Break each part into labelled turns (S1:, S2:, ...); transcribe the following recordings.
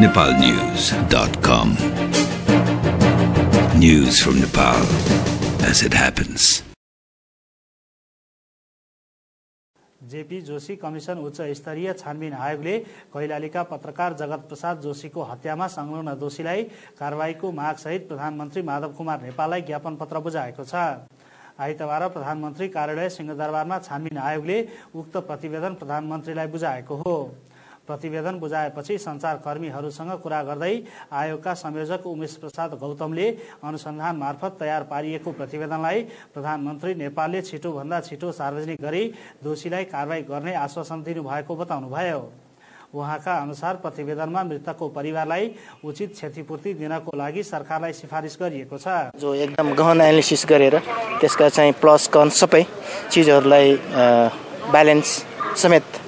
S1: नेपालन्युज.com. News from Nepal as it happens.
S2: JP Joshi commission उच्च स्तरीय छानबिन आयोगले कैलालीका पत्रकार जगत प्रसाद जोशीको हत्यामा संलग्न दोषीलाई कारवाहीको मागसहित प्रधानमन्त्री माधव कुमार नेपाललाई ज्ञापन पत्र बुझाएको छ आइतबार प्रधानमन्त्री कार्यालय सिंहदरबारमा छानबिन आयोगले उक्त प्रतिवेदन प्रधानमन्त्रीलाई बुझाएको हो प्रतिवेदन बुझाएपछि सञ्चारकर्मीहरूसँग कुरा गर्दै आयोगका संयोजक उमेश प्रसाद गौतमले अनुसन्धान मार्फत तयार पारिएको प्रतिवेदनलाई प्रधानमन्त्री नेपालले छिटोभन्दा छिटो सार्वजनिक गरी दोषीलाई कारवाही गर्ने आश्वासन दिनुभएको बताउनुभयो उहाँका अनुसार प्रतिवेदनमा मृतकको परिवारलाई उचित क्षतिपूर्ति दिनको लागि सरकारलाई सिफारिस गरिएको छ
S3: जो एकदम गहन एनालिसिस गरेर त्यसका चाहिँ प्लस कन सबै चिजहरूलाई ब्यालेन्स समेत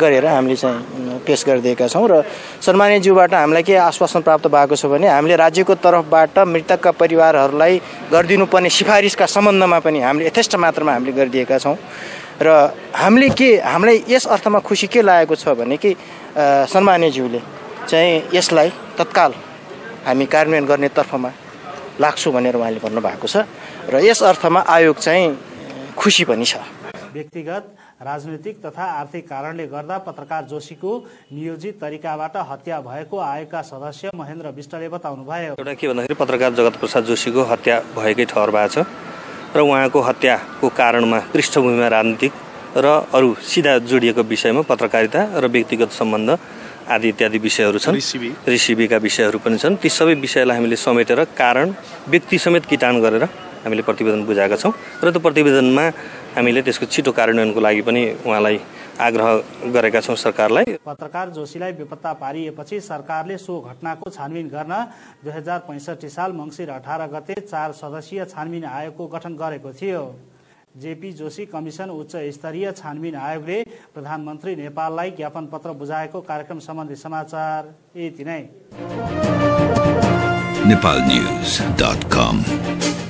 S3: गरेर हामीले चाहिँ पेस गरिदिएका छौँ र सन्मान्यज्यूबाट हामीलाई के आश्वासन प्राप्त भएको छ भने हामीले राज्यको तर्फबाट मृतकका परिवारहरूलाई गरिदिनुपर्ने सिफारिसका सम्बन्धमा पनि हामीले यथेष्ट मात्रामा हामीले गरिदिएका छौँ र हामीले के हामीलाई यस अर्थमा खुसी के लागेको छ भने कि सन्मान्यज्यूले चाहिँ यसलाई तत्काल हामी कार्यान्वयन गर्ने तर्फमा लाग्छु भनेर उहाँले भन्नुभएको छ र यस अर्थमा आयोग चाहिँ खुसी पनि छ
S2: व्यक्तिगत राजनैतिक तथा आर्थिक कारणले गर्दा पत्रकार जोशीको नियोजित तरिकाबाट हत्या भएको आयोगका सदस्य महेन्द्र विष्टले बताउनुभयो
S1: एउटा के भन्दाखेरि पत्रकार जगत प्रसाद जोशीको हत्या भएकै ठहर भएको छ र उहाँको हत्याको कारणमा पृष्ठभूमिमा राजनीतिक र अरू सिधा जोडिएको विषयमा पत्रकारिता र व्यक्तिगत सम्बन्ध आदि इत्यादि विषयहरू छन् ऋषिबीका विषयहरू पनि छन् ती सबै विषयलाई हामीले समेटेर कारण व्यक्ति समेत किटान गरेर हामीले प्रतिवेदन बुझाएका छौँ र त्यो प्रतिवेदनमा हामीले त्यसको छिटो कार्यान्वयनको लागि पनि उहाँलाई आग्रह गरेका छौँ सरकारलाई
S2: पत्रकार जोशीलाई बेपत्ता पारिएपछि सरकारले सो घटनाको छानबिन गर्न दुई हजार पैँसठी साल मङ्सिर अठार गते चार सदस्यीय छानबिन आयोगको गठन गरेको थियो जेपी जोशी कमिसन उच्च स्तरीय छानबिन आयोगले प्रधानमन्त्री नेपाललाई ज्ञापन पत्र बुझाएको कार्यक्रम सम्बन्धी समाचार यति
S1: नै